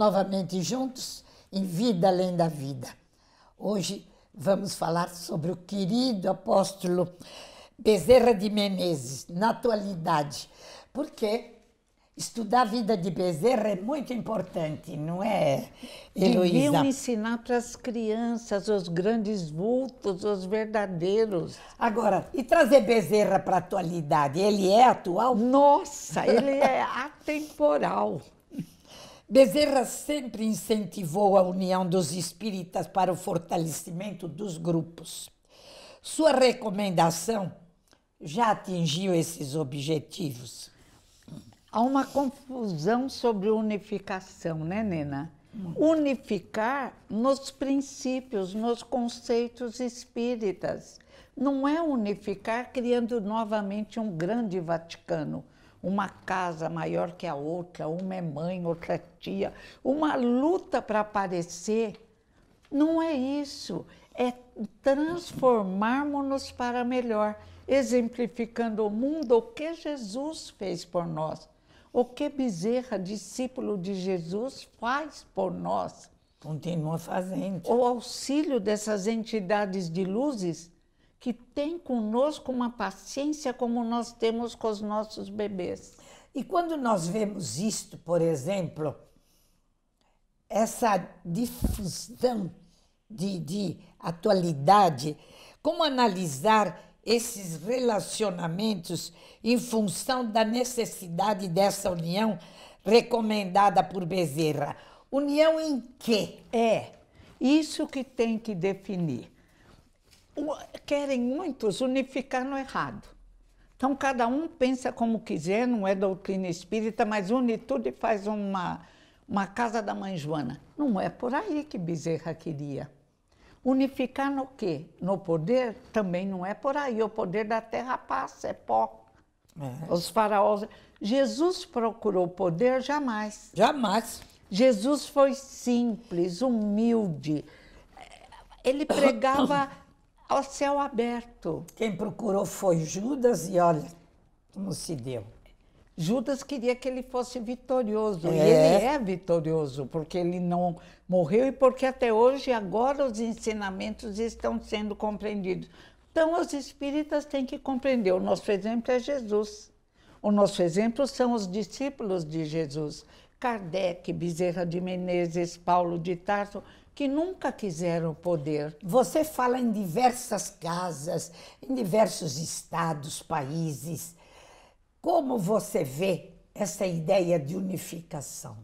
novamente juntos em Vida Além da Vida. Hoje vamos falar sobre o querido apóstolo Bezerra de Menezes, na atualidade, porque estudar a vida de Bezerra é muito importante, não é, Heloísa? Deviam ensinar para as crianças os grandes vultos, os verdadeiros. Agora, e trazer Bezerra para a atualidade? Ele é atual? Nossa, ele é atemporal. Bezerra sempre incentivou a união dos espíritas para o fortalecimento dos grupos. Sua recomendação já atingiu esses objetivos. Há uma confusão sobre unificação, né, Nena? Unificar nos princípios, nos conceitos espíritas. Não é unificar criando novamente um grande Vaticano, uma casa maior que a outra, uma é mãe, outra é tia, uma luta para aparecer. Não é isso, é transformarmos-nos para melhor, exemplificando o mundo o que Jesus fez por nós, o que Bezerra, discípulo de Jesus, faz por nós. Continua fazendo. O auxílio dessas entidades de luzes que tem conosco uma paciência como nós temos com os nossos bebês. E quando nós vemos isto, por exemplo, essa difusão de, de atualidade, como analisar esses relacionamentos em função da necessidade dessa união recomendada por Bezerra? União em quê? É, isso que tem que definir querem muitos unificar no errado. Então, cada um pensa como quiser, não é doutrina espírita, mas une tudo e faz uma, uma casa da mãe Joana. Não é por aí que Bezerra queria. Unificar no quê? No poder? Também não é por aí. O poder da terra passa, é pó. É. Os faraós. Jesus procurou poder jamais. Jamais. Jesus foi simples, humilde. Ele pregava ao céu aberto. Quem procurou foi Judas e olha como se deu. Judas queria que ele fosse vitorioso, é. e ele é vitorioso, porque ele não morreu e porque até hoje, agora, os ensinamentos estão sendo compreendidos. Então, os espíritas têm que compreender: o nosso exemplo é Jesus, o nosso exemplo são os discípulos de Jesus. Kardec, Bezerra de Menezes, Paulo de Tarso, que nunca quiseram poder. Você fala em diversas casas, em diversos estados, países. Como você vê essa ideia de unificação?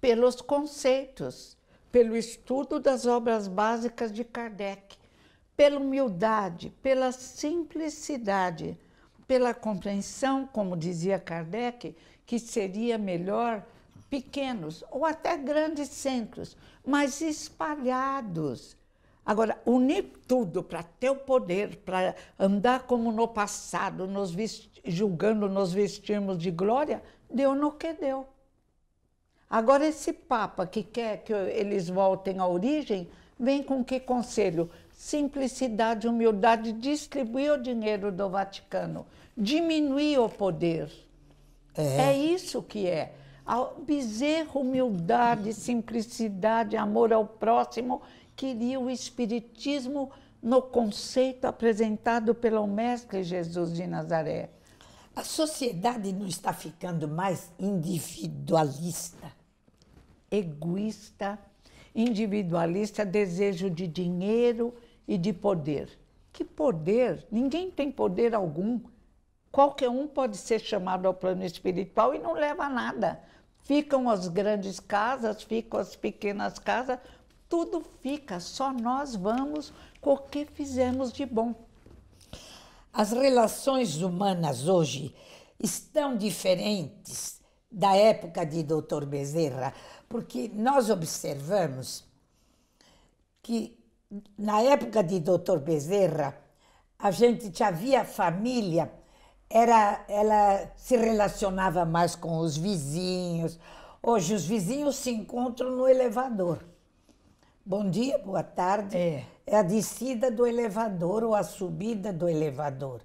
Pelos conceitos, pelo estudo das obras básicas de Kardec, pela humildade, pela simplicidade, pela compreensão, como dizia Kardec, que seria melhor pequenos ou até grandes centros, mas espalhados. Agora, unir tudo para ter o poder, para andar como no passado, nos julgando, nos vestirmos de glória, deu no que deu. Agora, esse Papa que quer que eles voltem à origem, vem com que conselho? Simplicidade, humildade, distribuir o dinheiro do Vaticano, diminuir o poder. É, é isso que é. Bezerra, humildade, simplicidade, amor ao próximo, queria o Espiritismo no conceito apresentado pelo Mestre Jesus de Nazaré. A sociedade não está ficando mais individualista? Egoísta, individualista, desejo de dinheiro e de poder. Que poder? Ninguém tem poder algum. Qualquer um pode ser chamado ao plano espiritual e não leva a nada. Ficam as grandes casas, ficam as pequenas casas, tudo fica, só nós vamos com o que fizemos de bom. As relações humanas hoje estão diferentes da época de Dr. Bezerra, porque nós observamos que na época de Dr. Bezerra a gente havia família era, ela se relacionava mais com os vizinhos. Hoje os vizinhos se encontram no elevador. Bom dia, boa tarde. É. é a descida do elevador ou a subida do elevador.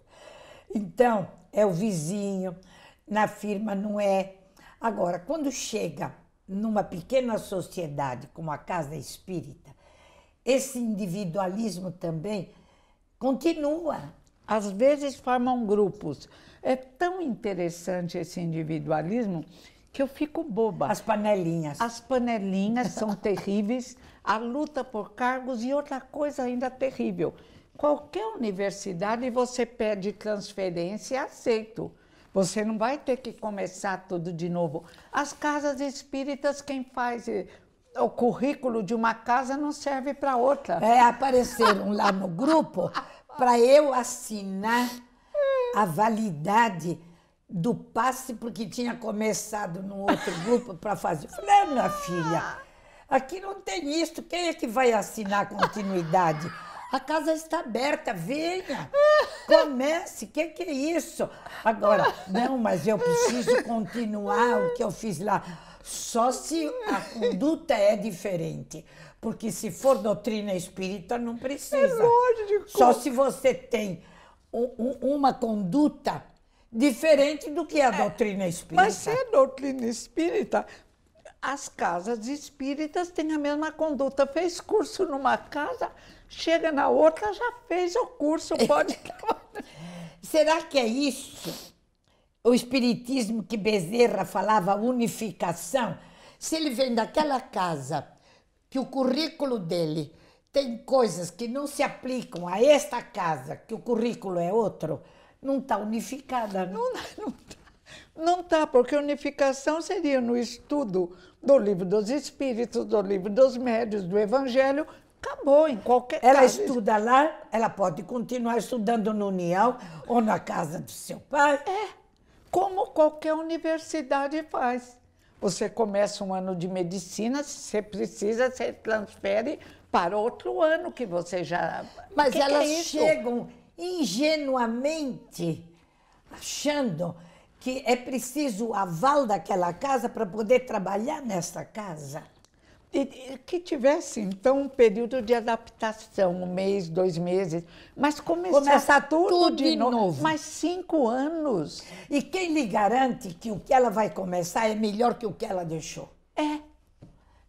Então, é o vizinho, na firma não é. Agora, quando chega numa pequena sociedade como a casa espírita, esse individualismo também continua às vezes formam grupos. É tão interessante esse individualismo que eu fico boba. As panelinhas. As panelinhas são terríveis, a luta por cargos e outra coisa ainda terrível. Qualquer universidade você pede transferência, aceito. Você não vai ter que começar tudo de novo. As casas espíritas, quem faz eh, o currículo de uma casa não serve para outra. É, apareceram lá no grupo para eu assinar a validade do passe, porque tinha começado no outro grupo para fazer. Eu falei, ah, minha filha, aqui não tem isso, quem é que vai assinar a continuidade? A casa está aberta, venha, comece, o que, que é isso? Agora, não, mas eu preciso continuar o que eu fiz lá. Só se a conduta é diferente. Porque se for doutrina espírita, não precisa. É lógico. Só se você tem uma conduta diferente do que a é, doutrina espírita. Mas se é doutrina espírita, as casas espíritas têm a mesma conduta. Fez curso numa casa, chega na outra, já fez o curso, pode. Será que é isso? o espiritismo que Bezerra falava, unificação, se ele vem daquela casa que o currículo dele tem coisas que não se aplicam a esta casa, que o currículo é outro, não está unificada. Né? Não está, não, tá. não tá, porque unificação seria no estudo do livro dos Espíritos, do livro dos Médios, do Evangelho, acabou em qualquer ela caso. Ela estuda lá, ela pode continuar estudando no União ou na casa do seu pai. É como qualquer universidade faz. Você começa um ano de medicina, se você precisa, você transfere para outro ano que você já. Mas que elas que é chegam ingenuamente achando que é preciso o aval daquela casa para poder trabalhar nessa casa que tivesse, então, um período de adaptação, um mês, dois meses, mas começar, começar tudo, tudo, de, de novo. novo. Mais cinco anos. E quem lhe garante que o que ela vai começar é melhor que o que ela deixou? É.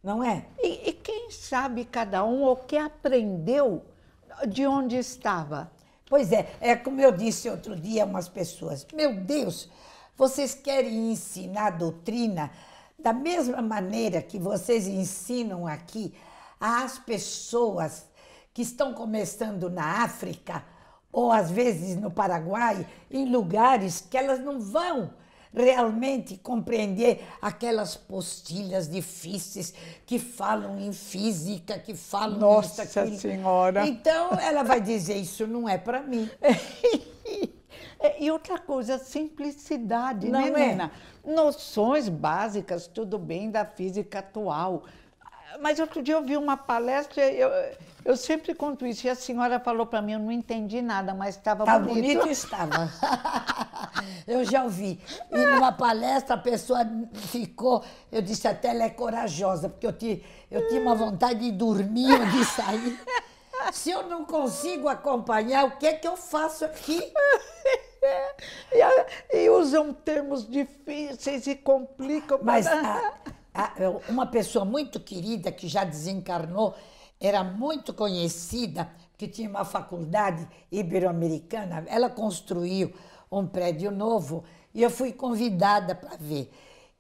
Não é? E, e quem sabe cada um o que aprendeu de onde estava? Pois é, é como eu disse outro dia a umas pessoas: Meu Deus, vocês querem ensinar doutrina da mesma maneira que vocês ensinam aqui às pessoas que estão começando na África, ou às vezes no Paraguai, em lugares que elas não vão realmente compreender aquelas postilhas difíceis que falam em física, que falam Nossa isso, Senhora. Então ela vai dizer isso não é para mim. É, e outra coisa, simplicidade, né, Não né, é? Noções básicas, tudo bem, da física atual. Mas outro dia eu vi uma palestra, eu, eu sempre conto isso, e a senhora falou para mim, eu não entendi nada, mas estava tá bonito. bonito estava. eu já ouvi. E numa palestra a pessoa ficou, eu disse até ela é corajosa, porque eu, te, eu tinha uma vontade de dormir de sair. Se eu não consigo acompanhar, o que é que eu faço aqui? É, e, e, usam termos difíceis e complicam. Mas a, a, é, uma pessoa muito querida que já desencarnou era muito conhecida, que tinha uma faculdade ibero-americana. Ela construiu um prédio novo e eu fui convidada para ver.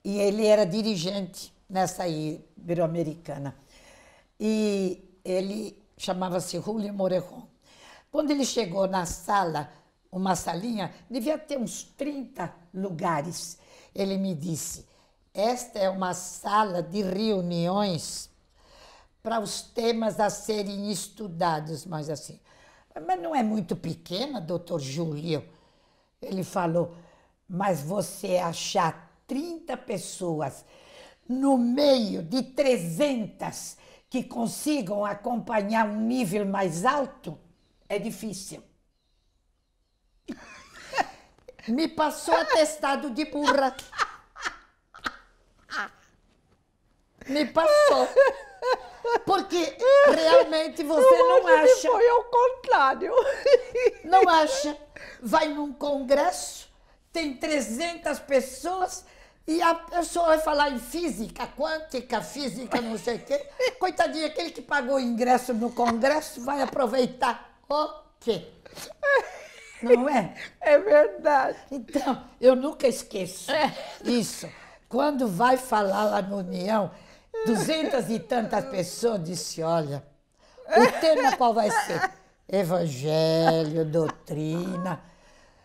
E ele era dirigente nessa ibero-americana. E ele chamava-se Julio Morejon. Quando ele chegou na sala, uma salinha, devia ter uns 30 lugares. Ele me disse: Esta é uma sala de reuniões para os temas a serem estudados, mas assim. Mas não é muito pequena, doutor Júlio? Ele falou, mas você achar 30 pessoas no meio de 300 que consigam acompanhar um nível mais alto é difícil. Me passou atestado de burra. Me passou. Porque realmente você não acha. Foi ao contrário. Não acha. Vai num congresso, tem 300 pessoas e a pessoa vai falar em física quântica, física não sei o quê. Coitadinho, aquele que pagou o ingresso no congresso vai aproveitar o quê? Não é? É verdade. Então, eu nunca esqueço é. isso. Quando vai falar lá no União, duzentas e tantas pessoas disse, olha, o tema qual vai ser? Evangelho, doutrina,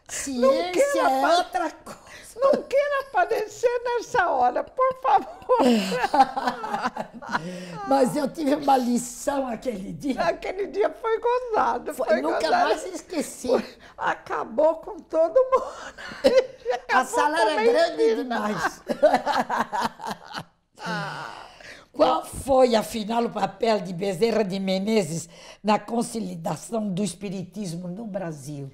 ciência é outra coisa. Não queira aparecer nessa hora, por favor. Mas eu tive uma lição aquele dia. Aquele dia foi gozado. Foi, foi nunca gozado. mais esqueci. Foi, acabou com todo mundo. A sala era grande demais. Qual foi, afinal, o papel de Bezerra de Menezes na consolidação do espiritismo no Brasil?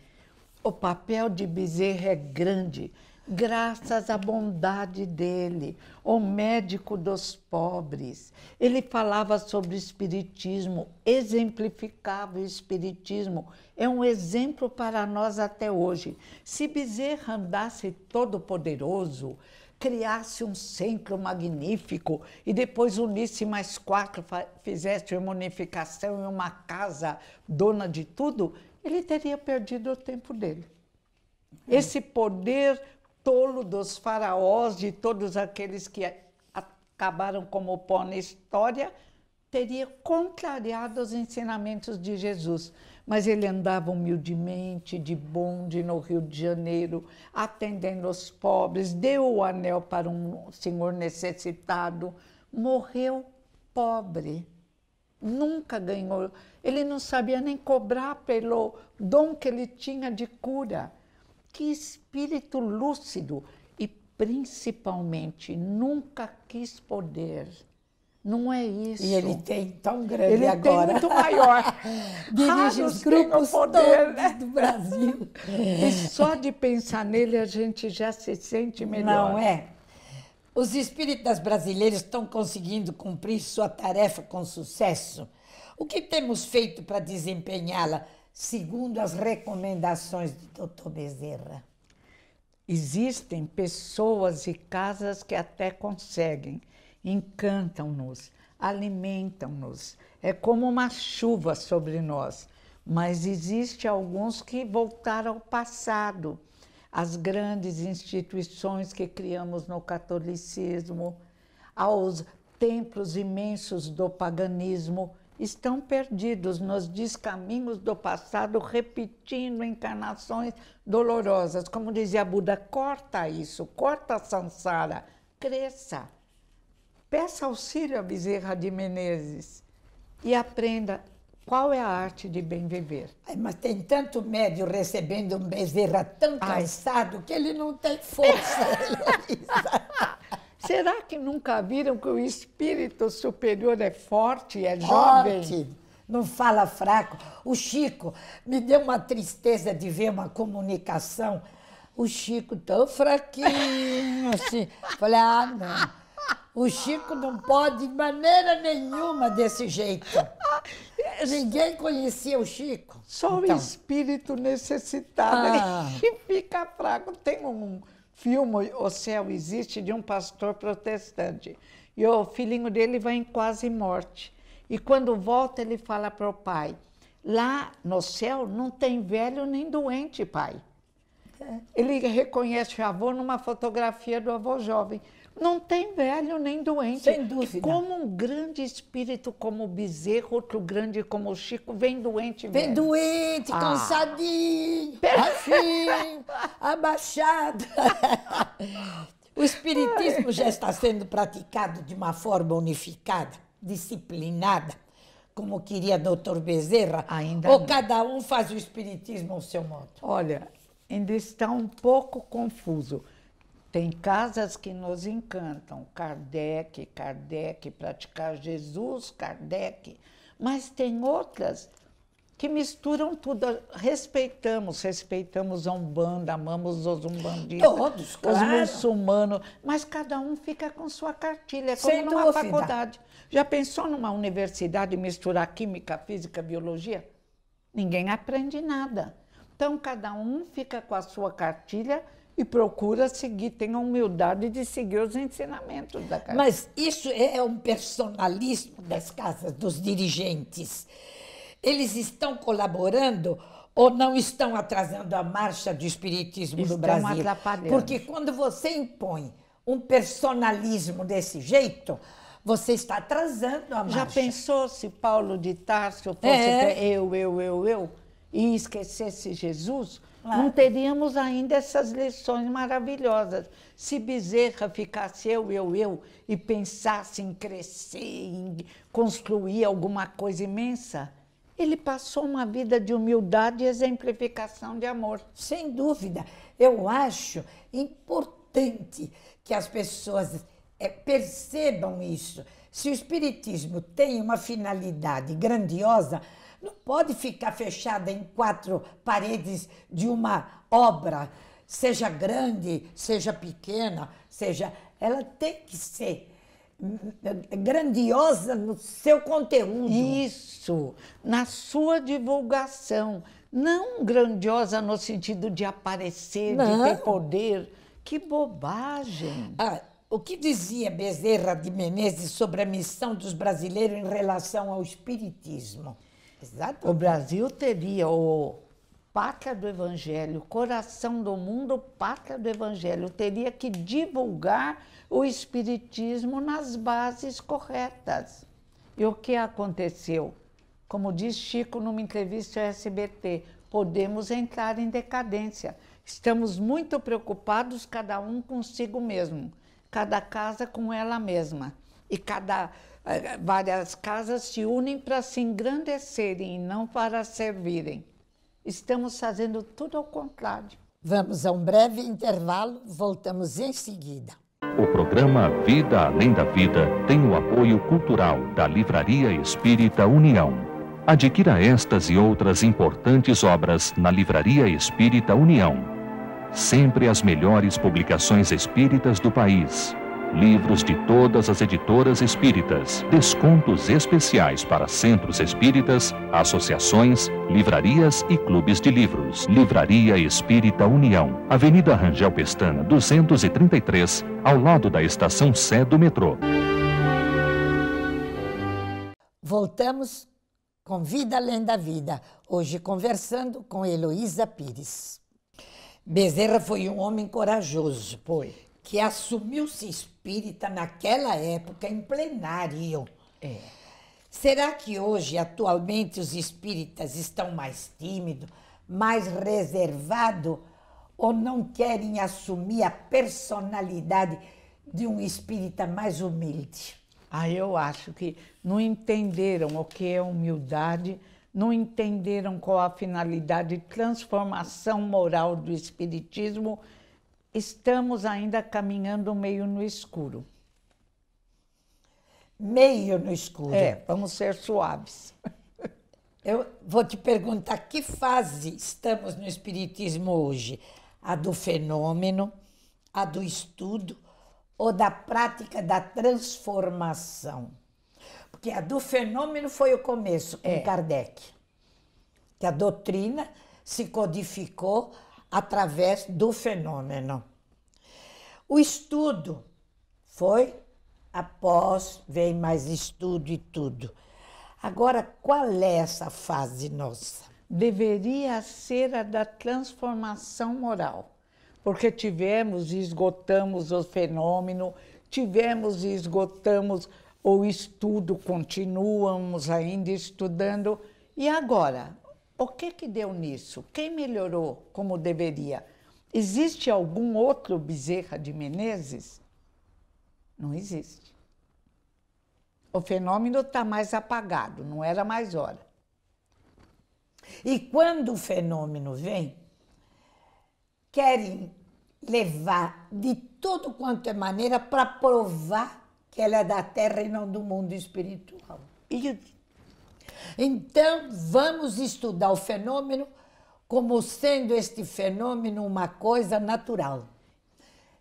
O papel de Bezerra é grande graças à bondade dele, o médico dos pobres. Ele falava sobre espiritismo, exemplificava o espiritismo. É um exemplo para nós até hoje. Se Bezerra andasse todo poderoso, criasse um centro magnífico e depois unisse mais quatro, fizesse uma unificação e uma casa dona de tudo, ele teria perdido o tempo dele. É. Esse poder tolo dos faraós, de todos aqueles que acabaram como pó na história, teria contrariado os ensinamentos de Jesus. Mas ele andava humildemente, de bonde no Rio de Janeiro, atendendo os pobres, deu o anel para um senhor necessitado, morreu pobre. Nunca ganhou. Ele não sabia nem cobrar pelo dom que ele tinha de cura que espírito lúcido e principalmente nunca quis poder. Não é isso. E ele tem tão grande ele agora. Ele tem muito maior. Dirige os grupos poder, né? do Brasil. e só de pensar nele a gente já se sente melhor. Não é? Os espíritas brasileiros estão conseguindo cumprir sua tarefa com sucesso. O que temos feito para desempenhá-la segundo as recomendações do Dr. Bezerra. Existem pessoas e casas que até conseguem, encantam-nos, alimentam-nos. É como uma chuva sobre nós, mas existe alguns que voltaram ao passado. As grandes instituições que criamos no catolicismo, aos templos imensos do paganismo, estão perdidos nos descaminhos do passado, repetindo encarnações dolorosas. Como dizia Buda, corta isso, corta a samsara, cresça. Peça auxílio a Bezerra de Menezes e aprenda qual é a arte de bem viver. Ai, mas tem tanto médio recebendo um Bezerra tão cansado Ai. que ele não tem força. Será que nunca viram que o espírito superior é forte, é jovem? Forte. Não fala fraco. O Chico me deu uma tristeza de ver uma comunicação. O Chico tão fraquinho assim. Falei, ah, não. O Chico não pode de maneira nenhuma desse jeito. Ninguém conhecia o Chico. Só então. o espírito necessitado ah. que fica fraco. Tem um Filmo O Céu Existe, de um pastor protestante. E o filhinho dele vai em quase morte. E quando volta, ele fala para o pai: Lá no céu não tem velho nem doente, pai. É. Ele reconhece o avô numa fotografia do avô jovem. Não tem velho nem doente. Sem dúvida. É como um grande espírito como o Bezerro, outro grande como o Chico, vem doente vem velho. Vem doente, ah. cansadinho. Perfeito assim, abaixada. O espiritismo já está sendo praticado de uma forma unificada, disciplinada, como queria Dr. Bezerra. Ainda ou não. cada um faz o espiritismo ao seu modo? Olha, ainda está um pouco confuso. Tem casas que nos encantam, Kardec, Kardec, praticar Jesus, Kardec, mas tem outras que misturam tudo. Respeitamos, respeitamos a Umbanda, amamos os umbandistas, Todos, claro. os muçulmanos, mas cada um fica com sua cartilha, como Sem numa dúvida. faculdade. Já pensou numa universidade misturar química, física, biologia? Ninguém aprende nada. Então, cada um fica com a sua cartilha e procura seguir, tem a humildade de seguir os ensinamentos da casa. Mas isso é, é um personalismo das casas, dos dirigentes. Eles estão colaborando ou não estão atrasando a marcha do espiritismo estão no Brasil? Atrapalhando. Porque quando você impõe um personalismo desse jeito, você está atrasando a marcha. Já pensou se Paulo de Tarso fosse é. eu, eu, eu, eu e esquecesse Jesus? Claro. Não teríamos ainda essas lições maravilhosas. Se Bezerra ficasse eu, eu, eu e pensasse em crescer, em construir alguma coisa imensa, ele passou uma vida de humildade e exemplificação de amor. Sem dúvida. Eu acho importante que as pessoas é, percebam isso. Se o Espiritismo tem uma finalidade grandiosa, não pode ficar fechada em quatro paredes de uma obra, seja grande, seja pequena, seja. Ela tem que ser grandiosa no seu conteúdo. Isso, na sua divulgação. Não grandiosa no sentido de aparecer, Não. de ter poder. Que bobagem. Ah, o que dizia Bezerra de Menezes sobre a missão dos brasileiros em relação ao espiritismo? Exato. O Brasil teria o pátria do Evangelho, coração do mundo, pátria do Evangelho. Teria que divulgar o Espiritismo nas bases corretas. E o que aconteceu? Como diz Chico numa entrevista ao SBT, podemos entrar em decadência. Estamos muito preocupados, cada um consigo mesmo, cada casa com ela mesma. E cada eh, várias casas se unem para se engrandecerem e não para servirem. Estamos fazendo tudo ao contrário. Vamos a um breve intervalo, voltamos em seguida. O programa Vida Além da Vida tem o apoio cultural da Livraria Espírita União. Adquira estas e outras importantes obras na Livraria Espírita União. Sempre as melhores publicações espíritas do país livros de todas as editoras espíritas, descontos especiais para centros espíritas, associações, livrarias e clubes de livros. Livraria Espírita União, Avenida Rangel Pestana, 233, ao lado da estação Sé do metrô. Voltamos com Vida Além da Vida, hoje conversando com Heloísa Pires. Bezerra foi um homem corajoso, foi que assumiu-se espírita naquela época em plenário. É. Será que hoje, atualmente, os espíritas estão mais tímidos, mais reservados ou não querem assumir a personalidade de um espírita mais humilde? Ah, eu acho que não entenderam o que é humildade, não entenderam qual a finalidade de transformação moral do espiritismo estamos ainda caminhando meio no escuro. Meio no escuro. É, vamos ser suaves. Eu vou te perguntar que fase estamos no espiritismo hoje? A do fenômeno, a do estudo ou da prática da transformação? Porque a do fenômeno foi o começo com é. Kardec. Que a doutrina se codificou através do fenômeno. O estudo foi após, vem mais estudo e tudo. Agora, qual é essa fase nossa? Deveria ser a da transformação moral, porque tivemos e esgotamos o fenômeno, tivemos e esgotamos o estudo, continuamos ainda estudando. E agora, o que que deu nisso? Quem melhorou como deveria? Existe algum outro Bezerra de Menezes? Não existe. O fenômeno está mais apagado, não era mais hora. E quando o fenômeno vem, querem levar de todo quanto é maneira para provar que ela é da terra e não do mundo espiritual. E então, vamos estudar o fenômeno como sendo este fenômeno uma coisa natural.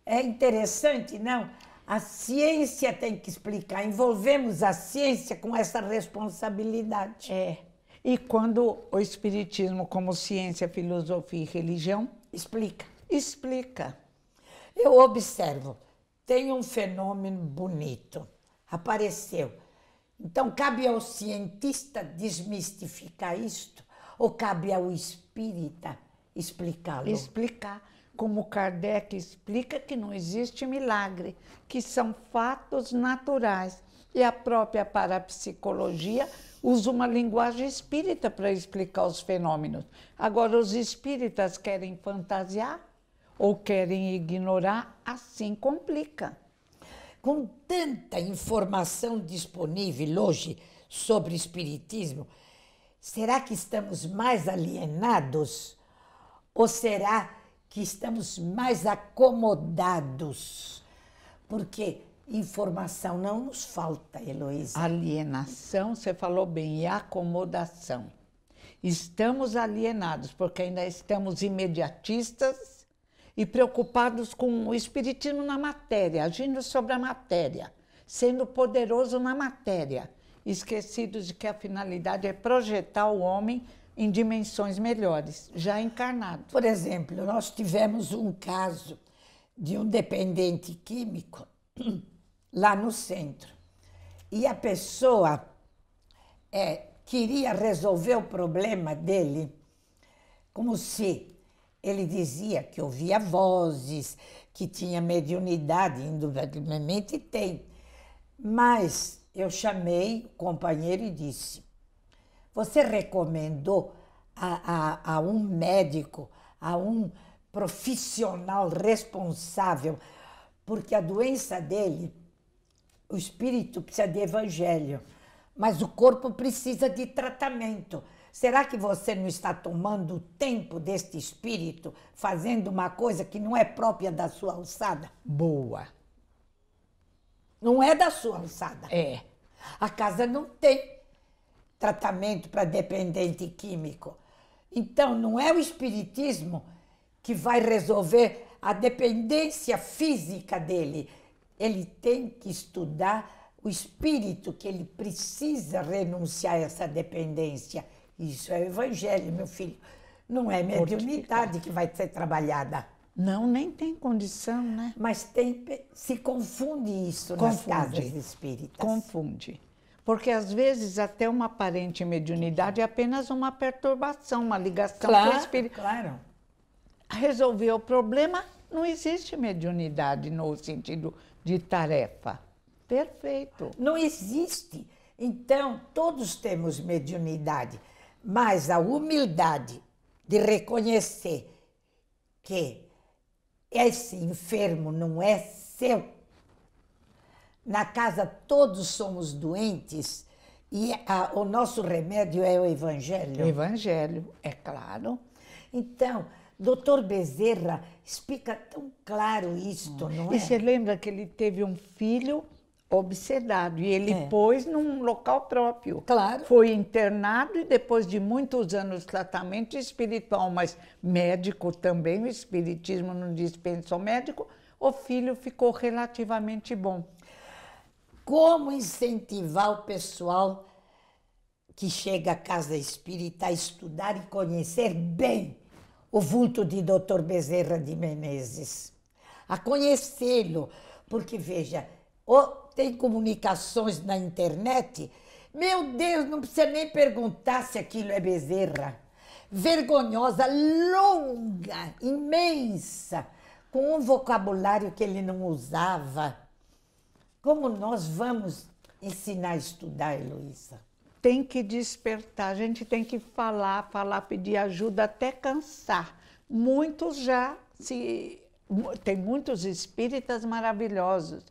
É interessante, não? A ciência tem que explicar. Envolvemos a ciência com essa responsabilidade. É. E quando o Espiritismo, como ciência, filosofia e religião. Explica. Explica. Eu observo, tem um fenômeno bonito. Apareceu então, cabe ao cientista desmistificar isto ou cabe ao espírita explicá-lo? Explicar, como Kardec explica que não existe milagre, que são fatos naturais. E a própria parapsicologia usa uma linguagem espírita para explicar os fenômenos. Agora, os espíritas querem fantasiar ou querem ignorar, assim complica com tanta informação disponível hoje sobre espiritismo, será que estamos mais alienados ou será que estamos mais acomodados? Porque informação não nos falta, Heloísa. Alienação, você falou bem, e acomodação. Estamos alienados porque ainda estamos imediatistas e preocupados com o espiritismo na matéria, agindo sobre a matéria, sendo poderoso na matéria, esquecidos de que a finalidade é projetar o homem em dimensões melhores, já encarnado. Por exemplo, nós tivemos um caso de um dependente químico lá no centro. E a pessoa é, queria resolver o problema dele como se ele dizia que ouvia vozes, que tinha mediunidade, indubitavelmente tem. Mas eu chamei o companheiro e disse: Você recomendou a, a, a um médico, a um profissional responsável, porque a doença dele, o espírito precisa de evangelho, mas o corpo precisa de tratamento. Será que você não está tomando o tempo deste espírito fazendo uma coisa que não é própria da sua alçada? Boa. Não é da sua alçada. É. A casa não tem tratamento para dependente químico. Então, não é o espiritismo que vai resolver a dependência física dele. Ele tem que estudar o espírito que ele precisa renunciar a essa dependência isso é o evangelho, meu filho. Não é mediunidade que vai ser trabalhada. Não, nem tem condição, né? Mas tem, se confunde isso confunde. nas casas espíritas. Confunde. Porque às vezes até uma aparente mediunidade é apenas uma perturbação, uma ligação claro, com o espírito. Claro. Resolver o problema, não existe mediunidade no sentido de tarefa. Perfeito. Não existe. Então, todos temos mediunidade. Mas a humildade de reconhecer que esse enfermo não é seu. Na casa todos somos doentes e a, o nosso remédio é o Evangelho. O Evangelho, é claro. Então, doutor Bezerra explica tão claro isto, hum. não e é? E você lembra que ele teve um filho obsedado. E ele é. pôs num local próprio. Claro. Foi internado e depois de muitos anos de tratamento espiritual, mas médico também, o espiritismo não dispensa o médico, o filho ficou relativamente bom. Como incentivar o pessoal que chega à casa espírita a estudar e conhecer bem o vulto de Dr. Bezerra de Menezes? A conhecê-lo, porque veja, o tem comunicações na internet, meu Deus, não precisa nem perguntar se aquilo é bezerra. Vergonhosa, longa, imensa, com um vocabulário que ele não usava. Como nós vamos ensinar a estudar, Heloísa? Tem que despertar, a gente tem que falar, falar, pedir ajuda até cansar. Muitos já se. Tem muitos espíritas maravilhosos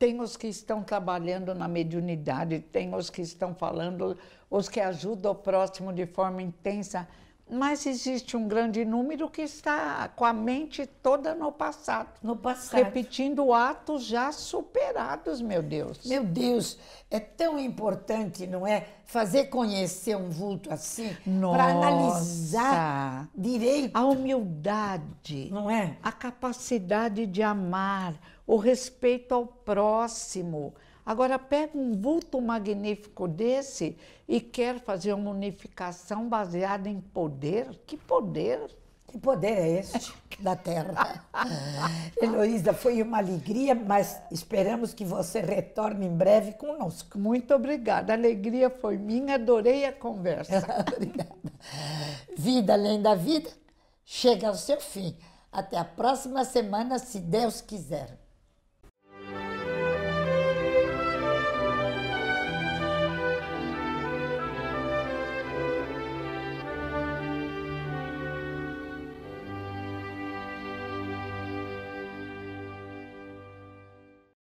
tem os que estão trabalhando na mediunidade, tem os que estão falando, os que ajudam o próximo de forma intensa mas existe um grande número que está com a mente toda no passado. No passado. Repetindo atos já superados, meu Deus. Meu Deus, é tão importante, não é? Fazer conhecer um vulto assim, para analisar direito. A humildade. Não é? A capacidade de amar, o respeito ao próximo Agora, pega um vulto magnífico desse e quer fazer uma unificação baseada em poder? Que poder? Que poder é este da Terra? Heloísa, foi uma alegria, mas esperamos que você retorne em breve conosco. Muito obrigada. A alegria foi minha, adorei a conversa. obrigada. Vida além da vida chega ao seu fim. Até a próxima semana, se Deus quiser.